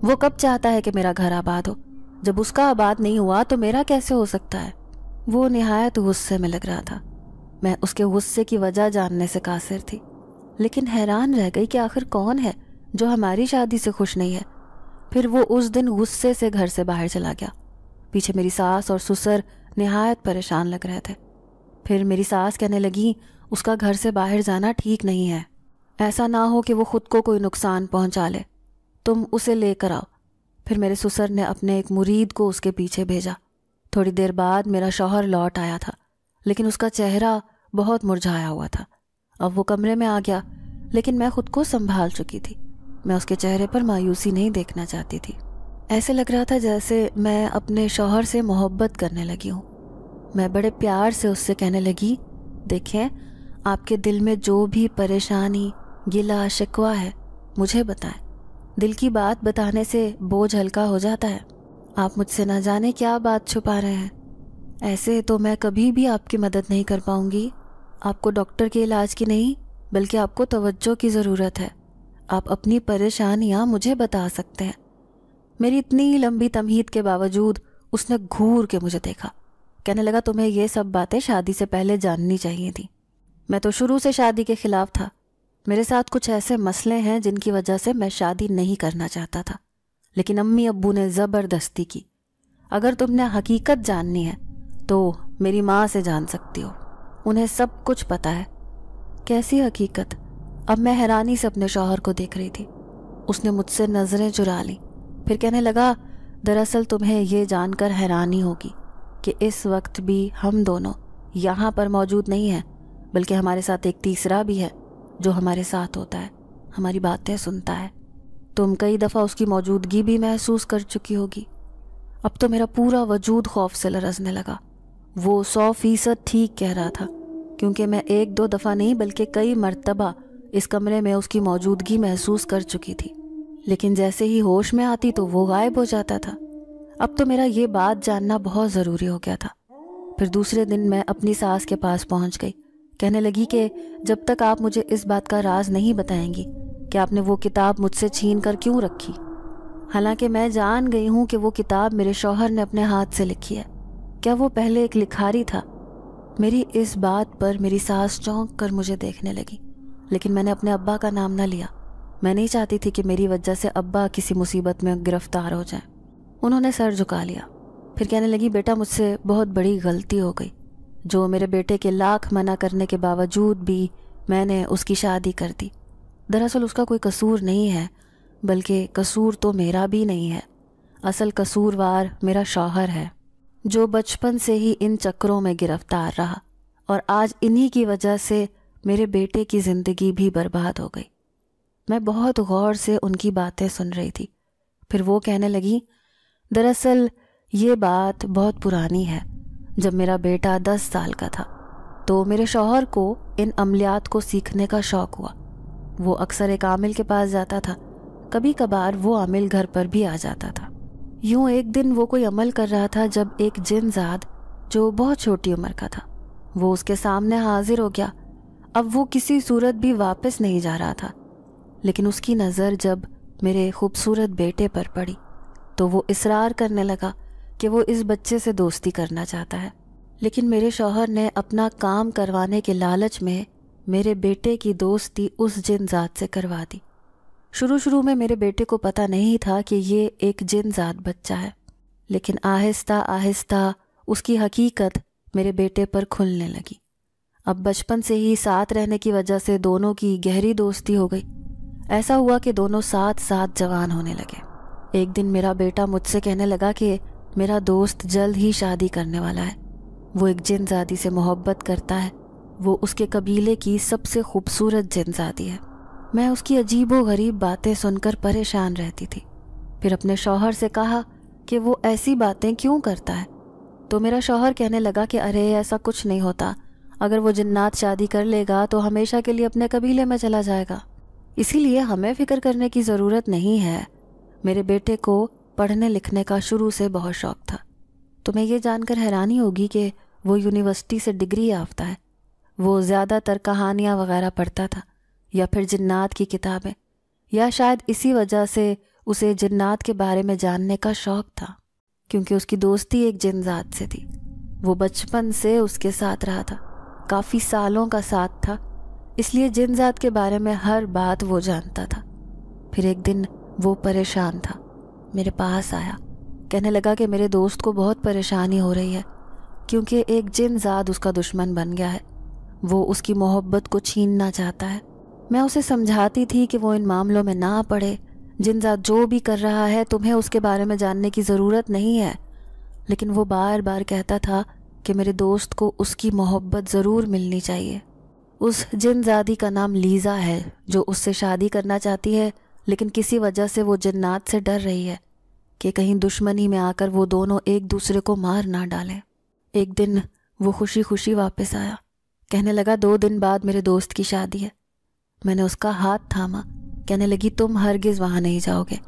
वो कब चाहता है कि मेरा घर आबाद हो जब उसका आबाद नहीं हुआ तो मेरा कैसे हो सकता है वो नहायत गुस्से में लग रहा था मैं उसके गुस्से की वजह जानने से कासिर थी लेकिन हैरान रह गई कि आखिर कौन है जो हमारी शादी से खुश नहीं है फिर वो उस दिन गुस्से से घर से बाहर चला गया पीछे मेरी सास और सुसर नहायत परेशान लग रहे थे फिर मेरी सास कहने लगी उसका घर से बाहर जाना ठीक नहीं है ऐसा ना हो कि वो खुद को कोई नुकसान पहुंचा ले तुम उसे लेकर आओ फिर मेरे ससुर ने अपने एक मुरीद को उसके पीछे भेजा थोड़ी देर बाद मेरा शौहर लौट आया था लेकिन उसका चेहरा बहुत मुरझाया हुआ था अब वो कमरे में आ गया लेकिन मैं खुद को संभाल चुकी थी मैं उसके चेहरे पर मायूसी नहीं देखना चाहती थी ऐसे लग रहा था जैसे मैं अपने शौहर से मोहब्बत करने लगी हूँ मैं बड़े प्यार से उससे कहने लगी देखें आपके दिल में जो भी परेशानी गिला शिकवा है मुझे बताएं दिल की बात बताने से बोझ हल्का हो जाता है आप मुझसे ना जाने क्या बात छुपा रहे हैं ऐसे तो मैं कभी भी आपकी मदद नहीं कर पाऊंगी आपको डॉक्टर के इलाज की नहीं बल्कि आपको तवज्जो की ज़रूरत है आप अपनी परेशानियां मुझे बता सकते हैं मेरी इतनी लंबी तमहीद के बावजूद उसने घूर के मुझे देखा कहने लगा तुम्हें ये सब बातें शादी से पहले जाननी चाहिए थी मैं तो शुरू से शादी के खिलाफ था मेरे साथ कुछ ऐसे मसले हैं जिनकी वजह से मैं शादी नहीं करना चाहता था लेकिन अम्मी अब्बू ने ज़बरदस्ती की अगर तुमने हकीकत जाननी है तो मेरी माँ से जान सकती हो उन्हें सब कुछ पता है कैसी हकीकत अब मैं हैरानी से अपने शौहर को देख रही थी उसने मुझसे नज़रें चुरा ली फिर कहने लगा दरअसल तुम्हें यह जानकर हैरानी होगी कि इस वक्त भी हम दोनों यहाँ पर मौजूद नहीं है बल्कि हमारे साथ एक तीसरा भी है जो हमारे साथ होता है हमारी बातें सुनता है तुम कई दफ़ा उसकी मौजूदगी भी महसूस कर चुकी होगी अब तो मेरा पूरा वजूद खौफ से लरसने लगा वो सौ फीसद ठीक कह रहा था क्योंकि मैं एक दो दफ़ा नहीं बल्कि कई मरतबा इस कमरे में उसकी मौजूदगी महसूस कर चुकी थी लेकिन जैसे ही होश में आती तो वो गायब हो जाता था अब तो मेरा ये बात जानना बहुत ज़रूरी हो गया था फिर दूसरे दिन मैं अपनी सास के पास पहुंच गई कहने लगी कि जब तक आप मुझे इस बात का राज नहीं बताएंगी कि आपने वो किताब मुझसे छीन कर क्यों रखी हालांकि मैं जान गई हूँ कि वो किताब मेरे शौहर ने अपने हाथ से लिखी है क्या वो पहले एक लिखारी था मेरी इस बात पर मेरी सास चौंक कर मुझे देखने लगी लेकिन मैंने अपने अब्बा का नाम ना लिया मैं नहीं चाहती थी कि मेरी वजह से अब्बा किसी मुसीबत में गिरफ्तार हो जाए उन्होंने सर झुका लिया फिर कहने लगी बेटा मुझसे बहुत बड़ी गलती हो गई जो मेरे बेटे के लाख मना करने के बावजूद भी मैंने उसकी शादी कर दी दरअसल उसका कोई कसूर नहीं है बल्कि कसूर तो मेरा भी नहीं है असल कसूरवार मेरा शौहर है जो बचपन से ही इन चक्रों में गिरफ्तार रहा और आज इन्हीं की वजह से मेरे बेटे की ज़िंदगी भी बर्बाद हो गई मैं बहुत गौर से उनकी बातें सुन रही थी फिर वो कहने लगी दरअसल ये बात बहुत पुरानी है जब मेरा बेटा दस साल का था तो मेरे शौहर को इन अमलियात को सीखने का शौक़ हुआ वो अक्सर एक आमिल के पास जाता था कभी कभार वो आमिल घर पर भी आ जाता था यूं एक दिन वो कोई अमल कर रहा था जब एक जिनजाद जो बहुत छोटी उम्र का था वो उसके सामने हाजिर हो गया अब वो किसी सूरत भी वापस नहीं जा रहा था लेकिन उसकी नज़र जब मेरे खूबसूरत बेटे पर पड़ी तो वो इसरार करने लगा कि वो इस बच्चे से दोस्ती करना चाहता है लेकिन मेरे शौहर ने अपना काम करवाने के लालच में मेरे बेटे की दोस्ती उस जिन जात से करवा दी शुरू शुरू में मेरे बेटे को पता नहीं था कि ये एक जिन जात बच्चा है लेकिन आहिस्ता आहिस्ता उसकी हकीकत मेरे बेटे पर खुलने लगी अब बचपन से ही साथ रहने की वजह से दोनों की गहरी दोस्ती हो गई ऐसा हुआ कि दोनों साथ साथ जवान होने लगे एक दिन मेरा बेटा मुझसे कहने लगा कि मेरा दोस्त जल्द ही शादी करने वाला है वो एक जिनजादी से मोहब्बत करता है वो उसके कबीले की सबसे खूबसूरत जिनजादी है मैं उसकी अजीबो गरीब बातें सुनकर परेशान रहती थी फिर अपने शौहर से कहा कि वो ऐसी बातें क्यों करता है तो मेरा शौहर कहने लगा कि अरे ऐसा कुछ नहीं होता अगर वो जन्नात शादी कर लेगा तो हमेशा के लिए अपने कबीले में चला जाएगा इसीलिए हमें फ़िक्र करने की ज़रूरत नहीं है मेरे बेटे को पढ़ने लिखने का शुरू से बहुत शौक़ था तुम्हें यह जानकर हैरानी होगी कि वो यूनिवर्सिटी से डिग्री याफ्ता है वो ज़्यादातर कहानियाँ वगैरह पढ़ता था या फिर जन्नात की किताबें या शायद इसी वजह से उसे जन्नात के बारे में जानने का शौक़ था क्योंकि उसकी दोस्ती एक जिनजात से थी वो बचपन से उसके साथ रहा था काफ़ी सालों का साथ था इसलिए जिन जात के बारे में हर बात वो जानता था फिर एक दिन वो परेशान था मेरे पास आया कहने लगा कि मेरे दोस्त को बहुत परेशानी हो रही है क्योंकि एक जिन जात उसका दुश्मन बन गया है वो उसकी मोहब्बत को छीनना चाहता है मैं उसे समझाती थी कि वो इन मामलों में ना पड़े जिन जात जो भी कर रहा है तुम्हें उसके बारे में जानने की ज़रूरत नहीं है लेकिन वो बार बार कहता था कि मेरे दोस्त को उसकी मोहब्बत ज़रूर मिलनी चाहिए उस जिनजादी का नाम लीज़ा है जो उससे शादी करना चाहती है लेकिन किसी वजह से वो जन्नात से डर रही है कि कहीं दुश्मनी में आकर वो दोनों एक दूसरे को मार ना डालें एक दिन वो खुशी खुशी वापस आया कहने लगा दो दिन बाद मेरे दोस्त की शादी है मैंने उसका हाथ थामा कहने लगी तुम हरगिज़ वहाँ नहीं जाओगे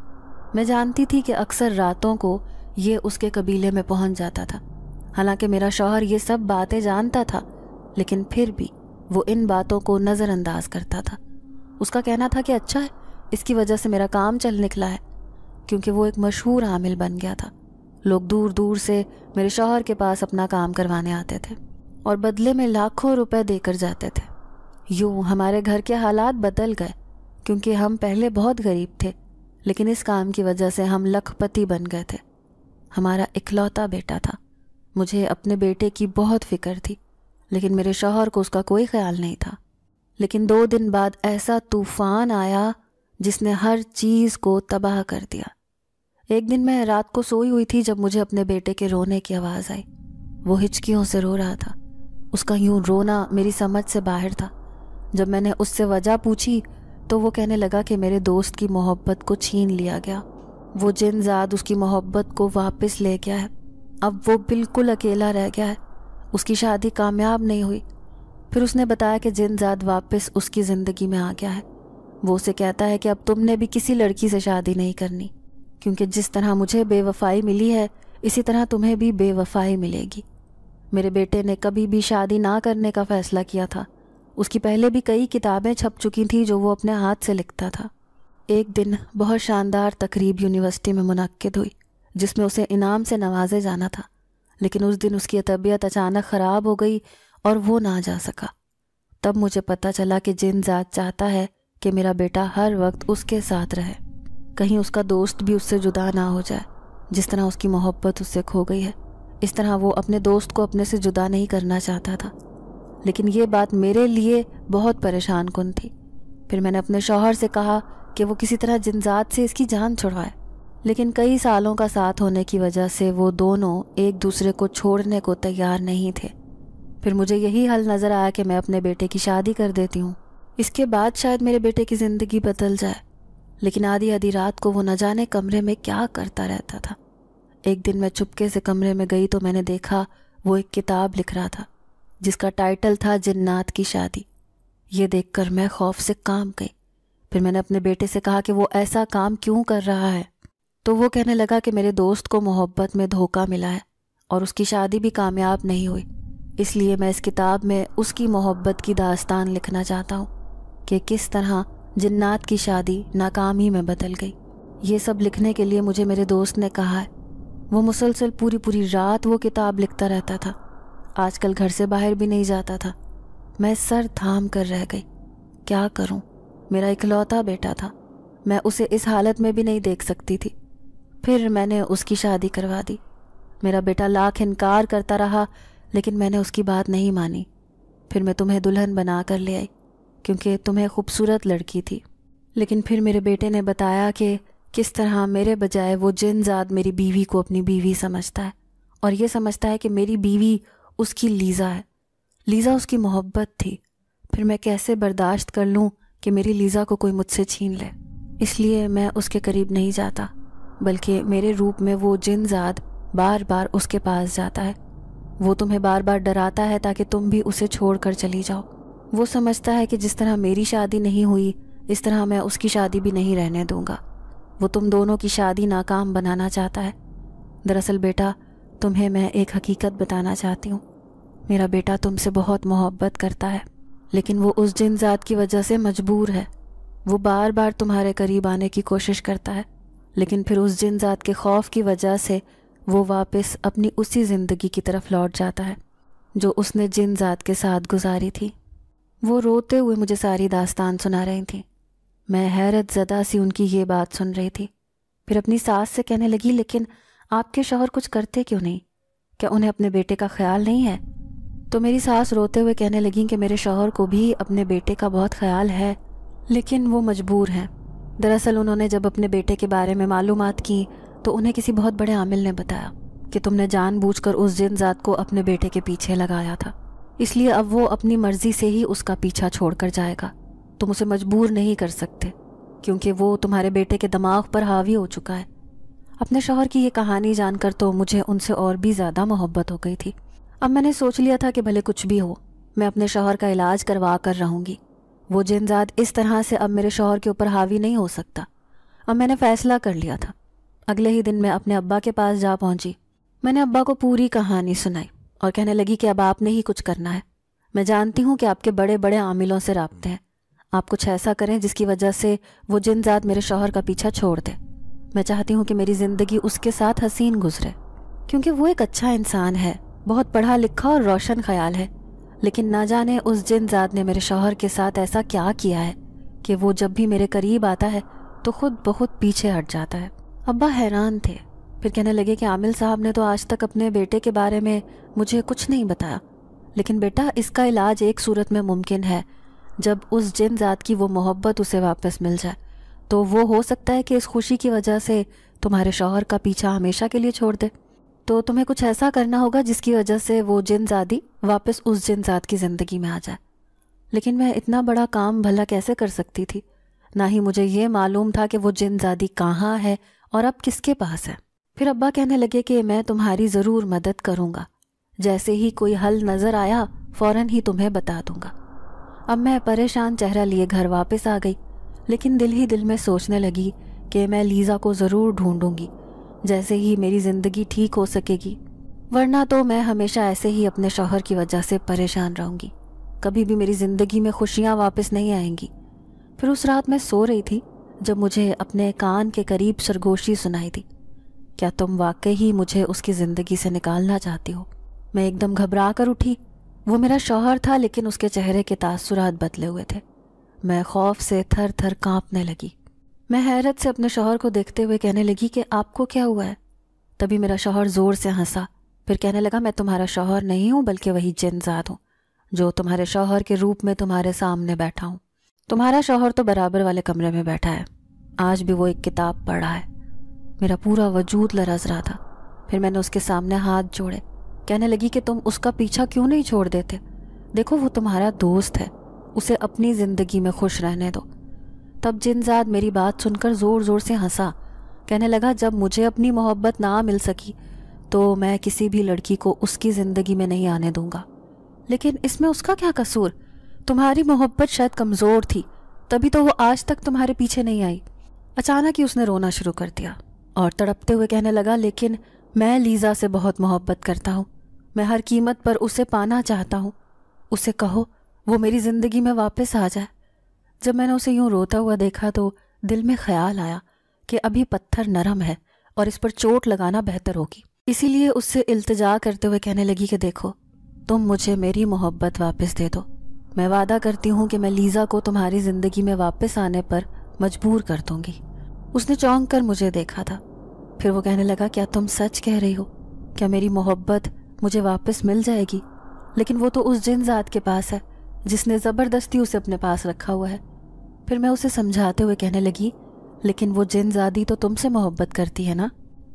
मैं जानती थी कि अक्सर रातों को ये उसके कबीले में पहुँच जाता था हालांकि मेरा शौहर ये सब बातें जानता था लेकिन फिर भी वो इन बातों को नज़रअंदाज करता था उसका कहना था कि अच्छा है इसकी वजह से मेरा काम चल निकला है क्योंकि वो एक मशहूर आमिल बन गया था लोग दूर दूर से मेरे शौहर के पास अपना काम करवाने आते थे और बदले में लाखों रुपए देकर जाते थे यूँ हमारे घर के हालात बदल गए क्योंकि हम पहले बहुत गरीब थे लेकिन इस काम की वजह से हम लखपति बन गए थे हमारा इकलौता बेटा था मुझे अपने बेटे की बहुत फिक्र थी लेकिन मेरे शोहर को उसका कोई ख्याल नहीं था लेकिन दो दिन बाद ऐसा तूफान आया जिसने हर चीज़ को तबाह कर दिया एक दिन मैं रात को सोई हुई थी जब मुझे अपने बेटे के रोने की आवाज़ आई वो हिचकियों से रो रहा था उसका यूं रोना मेरी समझ से बाहर था जब मैंने उससे वजह पूछी तो वो कहने लगा कि मेरे दोस्त की मोहब्बत को छीन लिया गया वो जिन उसकी मोहब्बत को वापस ले गया है अब वो बिल्कुल अकेला रह गया है उसकी शादी कामयाब नहीं हुई फिर उसने बताया कि जिनजाद वापस उसकी ज़िंदगी में आ गया है वो उसे कहता है कि अब तुमने भी किसी लड़की से शादी नहीं करनी क्योंकि जिस तरह मुझे बेवफाई मिली है इसी तरह तुम्हें भी बेवफाई मिलेगी मेरे बेटे ने कभी भी शादी ना करने का फ़ैसला किया था उसकी पहले भी कई किताबें छप चुकी थीं जो वो अपने हाथ से लिखता था एक दिन बहुत शानदार तकरीब यूनिवर्सिटी में मुनद हुई जिसमें उसे इनाम से नवाजे जाना था लेकिन उस दिन उसकी तबीयत अचानक ख़राब हो गई और वो ना जा सका तब मुझे पता चला कि जिन जात चाहता है कि मेरा बेटा हर वक्त उसके साथ रहे कहीं उसका दोस्त भी उससे जुदा ना हो जाए जिस तरह उसकी मोहब्बत उससे खो गई है इस तरह वो अपने दोस्त को अपने से जुदा नहीं करना चाहता था लेकिन ये बात मेरे लिए बहुत परेशान कन थी फिर मैंने अपने शौहर से कहा कि वो किसी तरह जिनजात से इसकी जान छुड़वाए लेकिन कई सालों का साथ होने की वजह से वो दोनों एक दूसरे को छोड़ने को तैयार नहीं थे फिर मुझे यही हल नज़र आया कि मैं अपने बेटे की शादी कर देती हूँ इसके बाद शायद मेरे बेटे की ज़िंदगी बदल जाए लेकिन आधी आधी रात को वो न जाने कमरे में क्या करता रहता था एक दिन मैं चुपके से कमरे में गई तो मैंने देखा वो एक किताब लिख रहा था जिसका टाइटल था जन्नात की शादी ये देखकर मैं खौफ से काम गई फिर मैंने अपने बेटे से कहा कि वो ऐसा काम क्यों कर रहा है तो वो कहने लगा कि मेरे दोस्त को मोहब्बत में धोखा मिला है और उसकी शादी भी कामयाब नहीं हुई इसलिए मैं इस किताब में उसकी मोहब्बत की दास्तान लिखना चाहता हूँ कि किस तरह जन्नात की शादी नाकाम ही में बदल गई ये सब लिखने के लिए मुझे मेरे दोस्त ने कहा है वो मुसलसल पूरी पूरी रात वो किताब लिखता रहता था आजकल घर से बाहर भी नहीं जाता था मैं सर थाम कर रह गई क्या करूं? मेरा इकलौता बेटा था मैं उसे इस हालत में भी नहीं देख सकती थी फिर मैंने उसकी शादी करवा दी मेरा बेटा लाख इनकार करता रहा लेकिन मैंने उसकी बात नहीं मानी फिर मैं तुम्हें दुल्हन बना कर ले आई क्योंकि तुम्हें खूबसूरत लड़की थी लेकिन फिर मेरे बेटे ने बताया कि किस तरह मेरे बजाय वो जिनजाद मेरी बीवी को अपनी बीवी समझता है और ये समझता है कि मेरी बीवी उसकी लीज़ा है लीज़ा उसकी मोहब्बत थी फिर मैं कैसे बर्दाश्त कर लूँ कि मेरी लीज़ा को कोई मुझसे छीन ले इसलिए मैं उसके करीब नहीं जाता बल्कि मेरे रूप में वो जिन जात बार बार उसके पास जाता है वो तुम्हें बार बार डराता है ताकि तुम भी उसे छोड़कर चली जाओ वो समझता है कि जिस तरह मेरी शादी नहीं हुई इस तरह मैं उसकी शादी भी नहीं रहने दूंगा वो तुम दोनों की शादी नाकाम बनाना चाहता है दरअसल बेटा तुम्हें मैं एक हकीकत बताना चाहती हूँ मेरा बेटा तुमसे बहुत मोहब्बत करता है लेकिन वो उस जिन जात की वजह से मजबूर है वो बार बार तुम्हारे करीब आने की कोशिश करता है लेकिन फिर उस जिन जात के खौफ की वजह से वो वापस अपनी उसी ज़िंदगी की तरफ लौट जाता है जो उसने जिन जात के साथ गुजारी थी वो रोते हुए मुझे सारी दास्तान सुना रही थी मैं हैरत ज़दा सी उनकी ये बात सुन रही थी फिर अपनी सास से कहने लगी लेकिन आपके शोहर कुछ करते क्यों नहीं क्या उन्हें अपने बेटे का ख्याल नहीं है तो मेरी सास रोते हुए कहने लगी कि मेरे शोहर को भी अपने बेटे का बहुत ख्याल है लेकिन वो मजबूर हैं दरअसल उन्होंने जब अपने बेटे के बारे में मालूम की तो उन्हें किसी बहुत बड़े आमिल ने बताया कि तुमने जानबूझकर उस जिन जात को अपने बेटे के पीछे लगाया था इसलिए अब वो अपनी मर्जी से ही उसका पीछा छोड़कर जाएगा तुम उसे मजबूर नहीं कर सकते क्योंकि वो तुम्हारे बेटे के दिमाग पर हावी हो चुका है अपने शोहर की ये कहानी जानकर तो मुझे उनसे और भी ज़्यादा मोहब्बत हो गई थी अब मैंने सोच लिया था कि भले कुछ भी हो मैं अपने शोहर का इलाज करवा कर रहूँगी वो जिनजाद इस तरह से अब मेरे शोहर के ऊपर हावी नहीं हो सकता अब मैंने फ़ैसला कर लिया था अगले ही दिन मैं अपने अब्बा के पास जा पहुंची मैंने अब्बा को पूरी कहानी सुनाई और कहने लगी कि अब आपने ही कुछ करना है मैं जानती हूँ कि आपके बड़े बड़े आमिलों से रबते हैं आप कुछ ऐसा करें जिसकी वजह से वो जिनजात मेरे शोहर का पीछा छोड़ दे मैं चाहती हूँ कि मेरी ज़िंदगी उसके साथ हसीन गुजरे क्योंकि वो एक अच्छा इंसान है बहुत पढ़ा लिखा और रोशन ख्याल है लेकिन ना जाने उस जिन जात ने मेरे शौहर के साथ ऐसा क्या किया है कि वो जब भी मेरे करीब आता है तो खुद बहुत पीछे हट जाता है अब्बा हैरान थे फिर कहने लगे कि आमिल साहब ने तो आज तक अपने बेटे के बारे में मुझे कुछ नहीं बताया लेकिन बेटा इसका इलाज एक सूरत में मुमकिन है जब उस जिन जात की वो मोहब्बत उसे वापस मिल जाए तो वो हो सकता है कि इस खुशी की वजह से तुम्हारे शौहर का पीछा हमेशा के लिए छोड़ दे तो तुम्हें कुछ ऐसा करना होगा जिसकी वजह से वो जिन जादी वापस उस जिन जात की ज़िंदगी में आ जाए लेकिन मैं इतना बड़ा काम भला कैसे कर सकती थी ना ही मुझे ये मालूम था कि वो जिन जादी कहाँ है और अब किसके पास है फिर अब्बा कहने लगे कि मैं तुम्हारी ज़रूर मदद करूँगा जैसे ही कोई हल नज़र आया फ़ौरन ही तुम्हें बता दूंगा अब मैं परेशान चेहरा लिए घर वापस आ गई लेकिन दिल ही दिल में सोचने लगी कि मैं लीज़ा को ज़रूर ढूंढूंगी जैसे ही मेरी ज़िंदगी ठीक हो सकेगी वरना तो मैं हमेशा ऐसे ही अपने शौहर की वजह से परेशान रहूंगी कभी भी मेरी ज़िंदगी में खुशियाँ वापस नहीं आएंगी फिर उस रात मैं सो रही थी जब मुझे अपने कान के करीब सरगोशी सुनाई थी क्या तुम वाकई ही मुझे उसकी ज़िंदगी से निकालना चाहती हो मैं एकदम घबरा कर उठी वो मेरा शौहर था लेकिन उसके चेहरे के तासुरात बदले हुए थे मैं खौफ से थर थर काँपने लगी मैं हैरत से अपने शोहर को देखते हुए कहने लगी कि आपको क्या हुआ है तभी मेरा शोहर ज़ोर से हंसा फिर कहने लगा मैं तुम्हारा शोहर नहीं हूँ बल्कि वही जिनजाद हूँ जो तुम्हारे शोहर के रूप में तुम्हारे सामने बैठा हूँ तुम्हारा शोहर तो बराबर वाले कमरे में बैठा है आज भी वो एक किताब पढ़ रहा है मेरा पूरा वजूद लरज रहा था फिर मैंने उसके सामने हाथ जोड़े कहने लगी कि तुम उसका पीछा क्यों नहीं छोड़ देते देखो वो तुम्हारा दोस्त है उसे अपनी ज़िंदगी में खुश रहने दो तब जिनजाद मेरी बात सुनकर ज़ोर ज़ोर से हंसा कहने लगा जब मुझे अपनी मोहब्बत ना मिल सकी तो मैं किसी भी लड़की को उसकी ज़िंदगी में नहीं आने दूंगा लेकिन इसमें उसका क्या कसूर तुम्हारी मोहब्बत शायद कमज़ोर थी तभी तो वो आज तक तुम्हारे पीछे नहीं आई अचानक ही उसने रोना शुरू कर दिया और तड़पते हुए कहने लगा लेकिन मैं लीज़ा से बहुत मोहब्बत करता हूँ मैं हर कीमत पर उसे पाना चाहता हूँ उसे कहो वो मेरी ज़िंदगी में वापस आ जाए जब मैंने उसे यूं रोता हुआ देखा तो दिल में ख्याल आया कि अभी पत्थर नरम है और इस पर चोट लगाना बेहतर होगी इसीलिए उससे इल्तजा करते हुए कहने लगी कि देखो तुम मुझे मेरी मोहब्बत वापस दे दो मैं वादा करती हूँ कि मैं लीज़ा को तुम्हारी ज़िंदगी में वापस आने पर मजबूर कर दूंगी उसने चौंक कर मुझे देखा था फिर वो कहने लगा क्या तुम सच कह रही हो क्या मेरी मोहब्बत मुझे वापस मिल जाएगी लेकिन वो तो उस जिन जात के पास है जिसने ज़बरदस्ती उसे अपने पास रखा हुआ है फिर मैं उसे समझाते हुए कहने लगी लेकिन वो जिन जादी तो तुमसे मोहब्बत करती है ना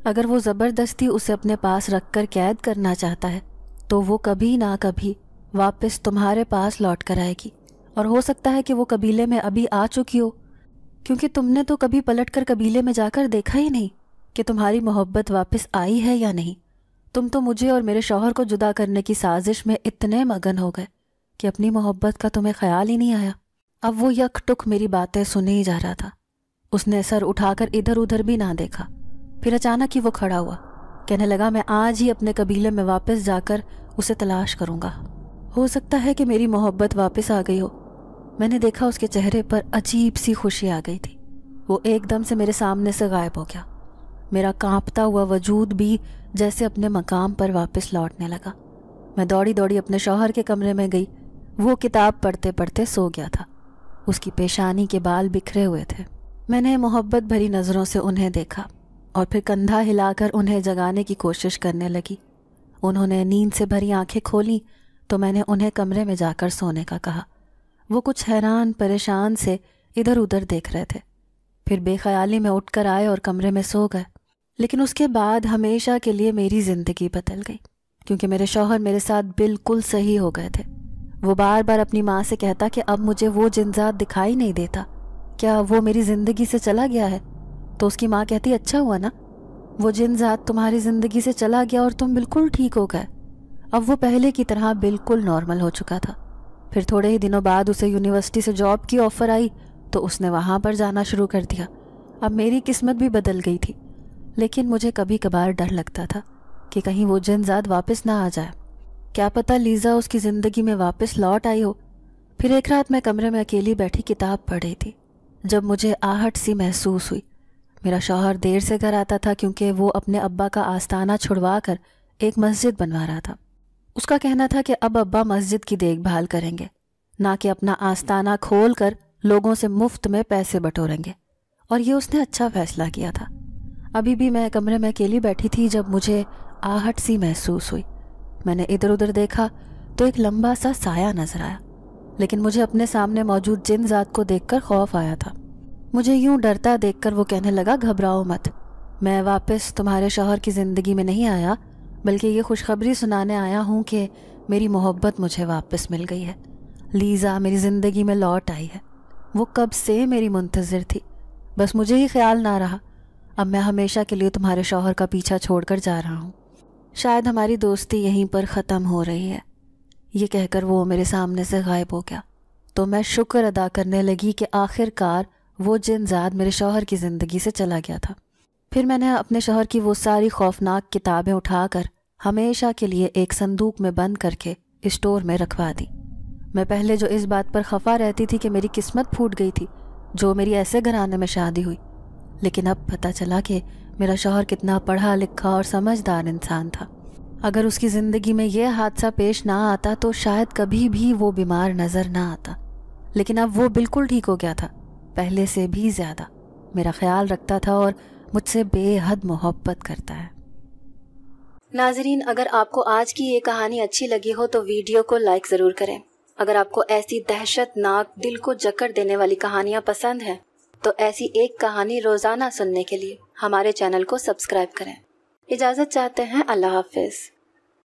अगर वो ज़बरदस्ती उसे अपने पास रख कर कैद करना चाहता है तो वो कभी ना कभी वापस तुम्हारे पास लौट कर आएगी और हो सकता है कि वो कबीले में अभी आ चुकी हो क्योंकि तुमने तो कभी पलट कर कबीले में जाकर देखा ही नहीं कि तुम्हारी मोहब्बत वापस आई है या नहीं तुम तो मुझे और मेरे शौहर को जुदा करने की साजिश में इतने मगन हो गए कि अपनी मोहब्बत का तुम्हें ख्याल ही नहीं आया अब वो यक टुक मेरी बातें सुने ही जा रहा था उसने सर उठाकर इधर उधर भी ना देखा फिर अचानक ही वो खड़ा हुआ कहने लगा मैं आज ही अपने कबीले में वापस जाकर उसे तलाश करूंगा हो सकता है कि मेरी मोहब्बत वापस आ गई हो मैंने देखा उसके चेहरे पर अजीब सी खुशी आ गई थी वो एकदम से मेरे सामने से गायब हो गया मेरा कांपता हुआ वजूद भी जैसे अपने मकाम पर वापस लौटने लगा मैं दौड़ी दौड़ी अपने शौहर के कमरे में गई वो किताब पढ़ते पढ़ते सो गया था उसकी पेशानी के बाल बिखरे हुए थे मैंने मोहब्बत भरी नज़रों से उन्हें देखा और फिर कंधा हिलाकर उन्हें जगाने की कोशिश करने लगी उन्होंने नींद से भरी आंखें खोली तो मैंने उन्हें कमरे में जाकर सोने का कहा वो कुछ हैरान परेशान से इधर उधर देख रहे थे फिर बेख्याली में उठकर आए और कमरे में सो गए लेकिन उसके बाद हमेशा के लिए मेरी ज़िंदगी बदल गई क्योंकि मेरे शौहर मेरे साथ बिल्कुल सही हो गए थे वो बार बार अपनी माँ से कहता कि अब मुझे वो जिनजात दिखाई नहीं देता क्या वो मेरी ज़िंदगी से चला गया है तो उसकी माँ कहती अच्छा हुआ ना वो जिनजात तुम्हारी ज़िंदगी से चला गया और तुम बिल्कुल ठीक हो गए अब वो पहले की तरह बिल्कुल नॉर्मल हो चुका था फिर थोड़े ही दिनों बाद उसे यूनिवर्सिटी से जॉब की ऑफ़र आई तो उसने वहाँ पर जाना शुरू कर दिया अब मेरी किस्मत भी बदल गई थी लेकिन मुझे कभी कभार डर लगता था कि कहीं वो जिनजात वापस ना आ जाए क्या पता लीज़ा उसकी ज़िंदगी में वापस लौट आई हो फिर एक रात मैं कमरे में अकेली बैठी किताब पढ़ रही थी जब मुझे आहट सी महसूस हुई मेरा शौहर देर से घर आता था क्योंकि वो अपने अब्बा का आस्ताना छुड़वा कर एक मस्जिद बनवा रहा था उसका कहना था कि अब अब्बा मस्जिद की देखभाल करेंगे ना कि अपना आस्ताना खोल कर लोगों से मुफ्त में पैसे बटोरेंगे और ये उसने अच्छा फैसला किया था अभी भी मैं कमरे में अकेली बैठी थी जब मुझे आहट सी महसूस हुई मैंने इधर उधर देखा तो एक लंबा सा साया नजर आया लेकिन मुझे अपने सामने मौजूद जिन जात को देखकर खौफ आया था मुझे यूं डरता देखकर वो कहने लगा घबराओ मत मैं वापस तुम्हारे शोहर की ज़िंदगी में नहीं आया बल्कि ये खुशखबरी सुनाने आया हूँ कि मेरी मोहब्बत मुझे वापस मिल गई है लीज़ा मेरी ज़िंदगी में लौट आई है वो कब से मेरी मुंतज़र थी बस मुझे ही ख्याल ना रहा अब मैं हमेशा के लिए तुम्हारे शोहर का पीछा छोड़कर जा रहा हूँ शायद हमारी दोस्ती यहीं पर ख़त्म हो रही है ये कहकर वो मेरे सामने से गायब हो गया तो मैं शुक्र अदा करने लगी कि आखिरकार वो जिनजाद मेरे शौहर की ज़िंदगी से चला गया था फिर मैंने अपने शौहर की वो सारी खौफनाक किताबें उठाकर हमेशा के लिए एक संदूक में बंद करके स्टोर में रखवा दी मैं पहले जो इस बात पर खफा रहती थी कि मेरी किस्मत फूट गई थी जो मेरी ऐसे घराने में शादी हुई लेकिन अब पता चला कि मेरा शौहर कितना पढ़ा लिखा और समझदार इंसान था अगर उसकी ज़िंदगी में यह हादसा पेश ना आता तो शायद कभी भी वो बीमार नज़र ना आता लेकिन अब वो बिल्कुल ठीक हो गया था पहले से भी ज़्यादा मेरा ख्याल रखता था और मुझसे बेहद मोहब्बत करता है नाजरीन अगर आपको आज की ये कहानी अच्छी लगी हो तो वीडियो को लाइक ज़रूर करें अगर आपको ऐसी दहशतनाक दिल को जकड़ देने वाली कहानियाँ पसंद हैं तो ऐसी एक कहानी रोज़ाना सुनने के लिए हमारे चैनल को सब्सक्राइब करें इजाज़त चाहते हैं अल्लाह हाफिज़